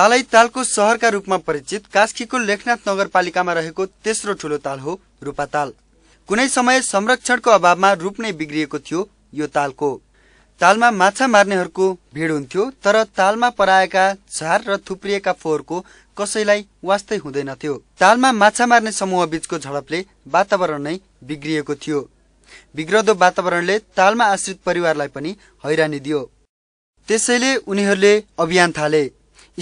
तालै तालको सहरका रूपमा परिचित कास्कीको लेखनाथ नगरपालिकामा रहेको तेस्रो ठूलो ताल हो रूपाताल कुनै समय संरक्षणको अभावमा रूप नै बिग्रिएको थियो यो तालको तालमा माछा मार्नेहरूको भिड हुन्थ्यो तर तालमा पराएका झार र थुप्रिएका फोहोरको कसैलाई वास्तै हुँदैनथ्यो तालमा माछा मार्ने समूह बीचको झडपले वातावरण नै बिग्रिएको थियो बिग्रदो वातावरणले तालमा आश्रित परिवारलाई पनि हैरानी दियो त्यसैले उनीहरूले अभियान थाले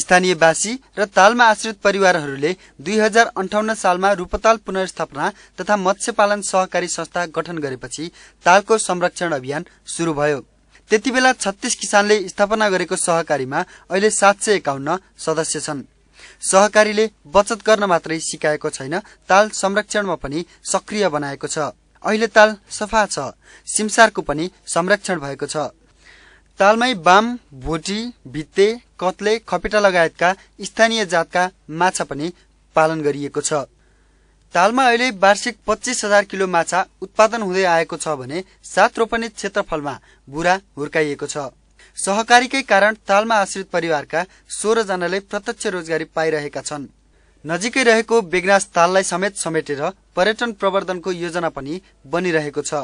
स्थानीयवासी र तालमा आश्रित परिवारहरूले दुई हजार अन्ठाउन्न सालमा रूपताल पुनर्स्थापना तथा मत्स्यपालन सहकारी संस्था गठन गरेपछि तालको संरक्षण अभियान सुरु भयो त्यति बेला छत्तिस किसानले स्थापना गरेको सहकारीमा अहिले सात सय एकाउन्न सदस्य छन् सहकारीले बचत गर्न मात्रै सिकाएको छैन ताल संरक्षणमा पनि सक्रिय बनाएको छ अहिले ताल सफा छ सिमसारको पनि संरक्षण भएको छ तालमै बाम भोटी भित्ते कत्ले खपेटा लगायतका स्थानीय जातका माछा पनि पालन गरिएको छ तालमा अहिले वार्षिक पच्चिस हजार किलो माछा उत्पादन हुँदै आएको छ भने सात रोपनी क्षेत्रफलमा बुरा हुर्काइएको छ सहकारीकै कारण तालमा आश्रित परिवारका जनाले प्रत्यक्ष रोजगारी पाइरहेका छन् नजिकै रहेको बेगनास ताललाई समेत समेटेर पर्यटन प्रवर्धनको योजना पनि बनिरहेको छ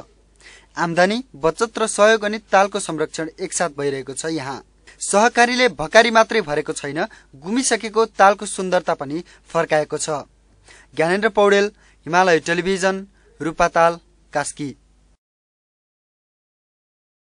आमदानी बचत र सहयोग अनि तालको संरक्षण एकसाथ भइरहेको छ यहाँ सहकारीले भकारी मात्रै भरेको छैन गुमिसकेको तालको सुन्दरता पनि फर्काएको छ ज्ञानेन्द्र पौडेल हिमालय टेलिभिजन रूपाताल कास्की